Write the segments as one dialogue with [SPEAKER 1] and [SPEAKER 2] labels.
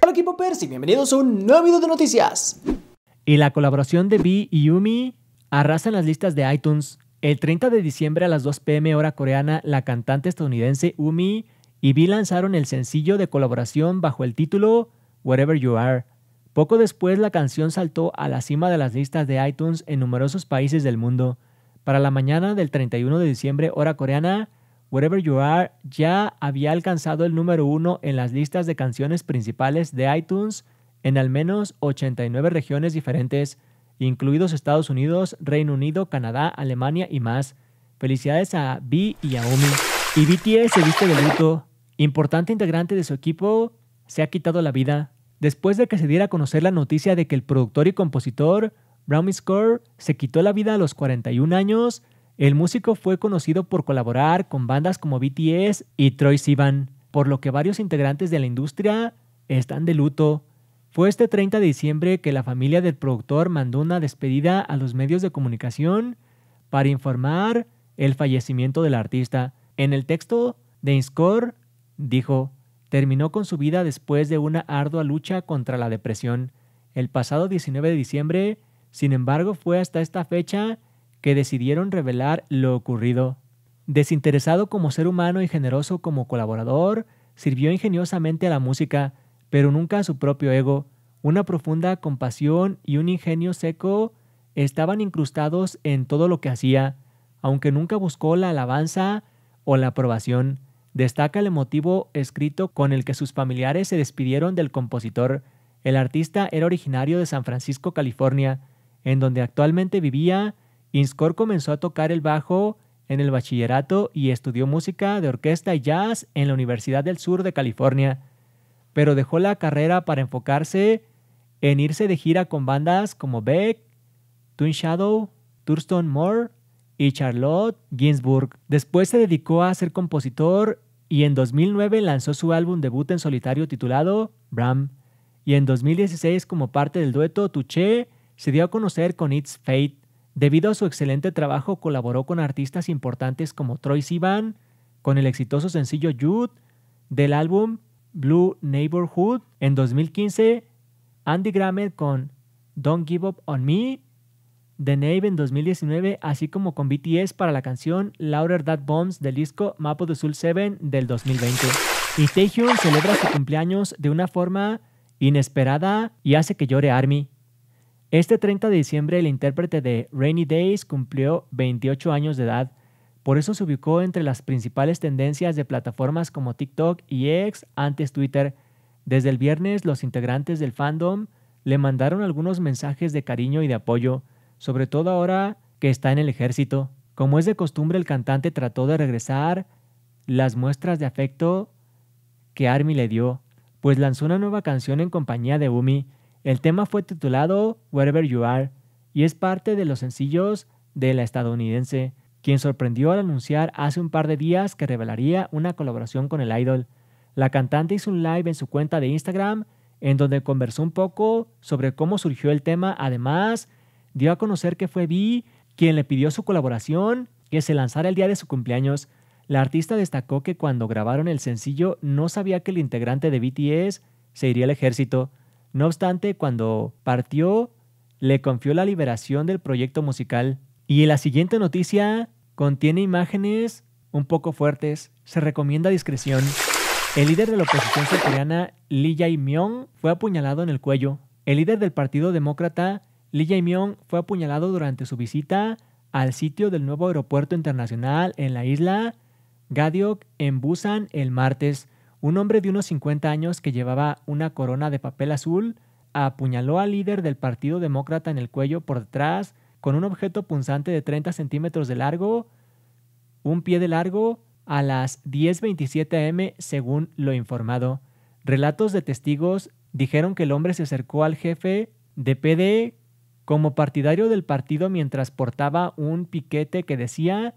[SPEAKER 1] Hola equipo Percy, bienvenidos a un nuevo video de noticias. Y la colaboración de B y UMI arrasa en las listas de iTunes. El 30 de diciembre a las 2 pm hora coreana, la cantante estadounidense Umi y B lanzaron el sencillo de colaboración bajo el título Wherever You Are. Poco después la canción saltó a la cima de las listas de iTunes en numerosos países del mundo. Para la mañana del 31 de diciembre hora coreana, Wherever You Are ya había alcanzado el número uno en las listas de canciones principales de iTunes en al menos 89 regiones diferentes, incluidos Estados Unidos, Reino Unido, Canadá, Alemania y más. Felicidades a B y a Omi. Y BTS se viste de luto. Importante integrante de su equipo se ha quitado la vida después de que se diera a conocer la noticia de que el productor y compositor Brownie Score se quitó la vida a los 41 años. El músico fue conocido por colaborar con bandas como BTS y Troy Sivan, por lo que varios integrantes de la industria están de luto. Fue este 30 de diciembre que la familia del productor mandó una despedida a los medios de comunicación para informar el fallecimiento del artista. En el texto de Inscore dijo, terminó con su vida después de una ardua lucha contra la depresión. El pasado 19 de diciembre, sin embargo, fue hasta esta fecha que decidieron revelar lo ocurrido. Desinteresado como ser humano y generoso como colaborador, sirvió ingeniosamente a la música, pero nunca a su propio ego. Una profunda compasión y un ingenio seco estaban incrustados en todo lo que hacía, aunque nunca buscó la alabanza o la aprobación. Destaca el emotivo escrito con el que sus familiares se despidieron del compositor. El artista era originario de San Francisco, California, en donde actualmente vivía Inscore comenzó a tocar el bajo en el bachillerato y estudió música de orquesta y jazz en la Universidad del Sur de California, pero dejó la carrera para enfocarse en irse de gira con bandas como Beck, Twin Shadow, Thurston Moore y Charlotte Ginsburg. Después se dedicó a ser compositor y en 2009 lanzó su álbum debut en solitario titulado Bram. Y en 2016, como parte del dueto Touché, se dio a conocer con It's Fate, Debido a su excelente trabajo, colaboró con artistas importantes como Troy Sivan, con el exitoso sencillo Youth del álbum Blue Neighborhood. En 2015, Andy Grammer con Don't Give Up On Me, The Nave en 2019, así como con BTS para la canción Louder That Bombs del disco Mapo de Soul 7 del 2020. Y Taehyung celebra su cumpleaños de una forma inesperada y hace que llore ARMY. Este 30 de diciembre el intérprete de Rainy Days cumplió 28 años de edad, por eso se ubicó entre las principales tendencias de plataformas como TikTok y X, antes Twitter. Desde el viernes los integrantes del fandom le mandaron algunos mensajes de cariño y de apoyo, sobre todo ahora que está en el ejército. Como es de costumbre, el cantante trató de regresar las muestras de afecto que Army le dio, pues lanzó una nueva canción en compañía de Umi, el tema fue titulado Wherever You Are y es parte de los sencillos de la estadounidense, quien sorprendió al anunciar hace un par de días que revelaría una colaboración con el idol. La cantante hizo un live en su cuenta de Instagram en donde conversó un poco sobre cómo surgió el tema. Además, dio a conocer que fue Vi quien le pidió su colaboración, que se lanzara el día de su cumpleaños. La artista destacó que cuando grabaron el sencillo no sabía que el integrante de BTS se iría al ejército. No obstante, cuando partió, le confió la liberación del proyecto musical. Y la siguiente noticia contiene imágenes un poco fuertes. Se recomienda discreción. El líder de la oposición surcoreana, Lee Jae-myung, fue apuñalado en el cuello. El líder del Partido Demócrata, Lee Jae-myung, fue apuñalado durante su visita al sitio del nuevo aeropuerto internacional en la isla Gadiok en Busan el martes. Un hombre de unos 50 años que llevaba una corona de papel azul apuñaló al líder del Partido Demócrata en el cuello por detrás con un objeto punzante de 30 centímetros de largo, un pie de largo, a las 10.27 am según lo informado. Relatos de testigos dijeron que el hombre se acercó al jefe de PDE como partidario del partido mientras portaba un piquete que decía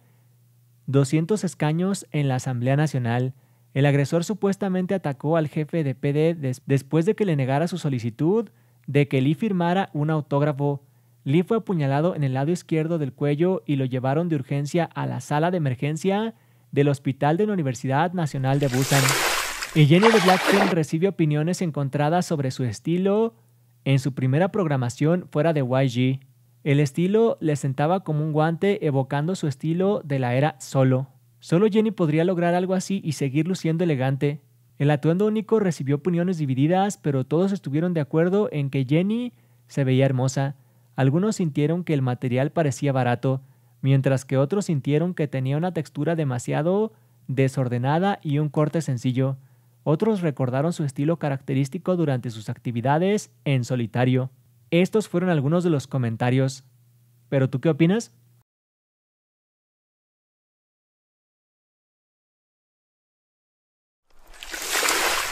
[SPEAKER 1] 200 escaños en la Asamblea Nacional. El agresor supuestamente atacó al jefe de PD después de que le negara su solicitud de que Lee firmara un autógrafo. Lee fue apuñalado en el lado izquierdo del cuello y lo llevaron de urgencia a la sala de emergencia del Hospital de la Universidad Nacional de Busan. Y Jenny de recibe opiniones encontradas sobre su estilo en su primera programación fuera de YG. El estilo le sentaba como un guante evocando su estilo de la era solo. Solo Jenny podría lograr algo así y seguir luciendo elegante. El atuendo único recibió opiniones divididas, pero todos estuvieron de acuerdo en que Jenny se veía hermosa. Algunos sintieron que el material parecía barato, mientras que otros sintieron que tenía una textura demasiado desordenada y un corte sencillo. Otros recordaron su estilo característico durante sus actividades en solitario. Estos fueron algunos de los comentarios. ¿Pero tú qué opinas?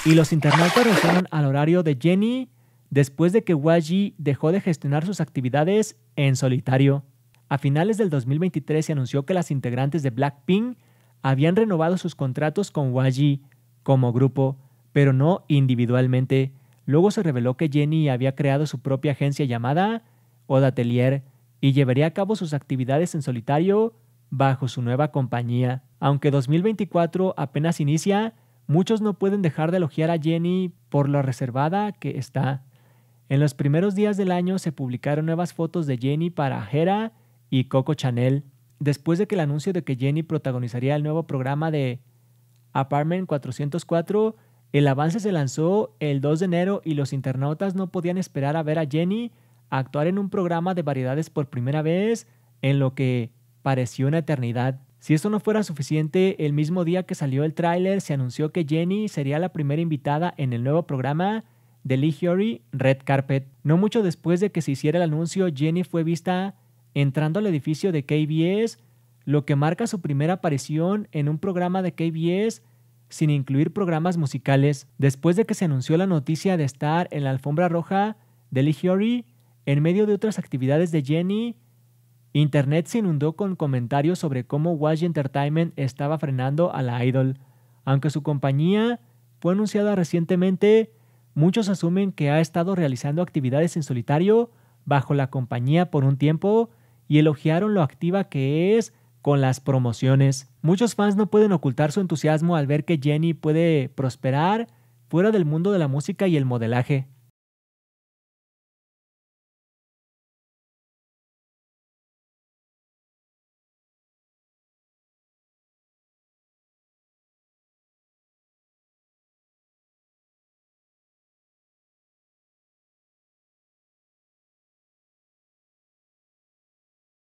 [SPEAKER 1] Y los internautas regresaron al horario de Jenny después de que YG dejó de gestionar sus actividades en solitario. A finales del 2023 se anunció que las integrantes de Blackpink habían renovado sus contratos con YG como grupo, pero no individualmente. Luego se reveló que Jenny había creado su propia agencia llamada Odatelier y llevaría a cabo sus actividades en solitario bajo su nueva compañía. Aunque 2024 apenas inicia, Muchos no pueden dejar de elogiar a Jenny por lo reservada que está. En los primeros días del año se publicaron nuevas fotos de Jenny para Hera y Coco Chanel, después de que el anuncio de que Jenny protagonizaría el nuevo programa de Apartment 404, el avance se lanzó el 2 de enero y los internautas no podían esperar a ver a Jenny actuar en un programa de variedades por primera vez en lo que pareció una eternidad. Si esto no fuera suficiente, el mismo día que salió el tráiler se anunció que Jenny sería la primera invitada en el nuevo programa de Lee Hyori, Red Carpet. No mucho después de que se hiciera el anuncio, Jenny fue vista entrando al edificio de KBS, lo que marca su primera aparición en un programa de KBS sin incluir programas musicales. Después de que se anunció la noticia de estar en la alfombra roja de Lee Hyori, en medio de otras actividades de Jenny, Internet se inundó con comentarios sobre cómo Watch Entertainment estaba frenando a la idol. Aunque su compañía fue anunciada recientemente, muchos asumen que ha estado realizando actividades en solitario bajo la compañía por un tiempo y elogiaron lo activa que es con las promociones. Muchos fans no pueden ocultar su entusiasmo al ver que Jenny puede prosperar fuera del mundo de la música y el modelaje.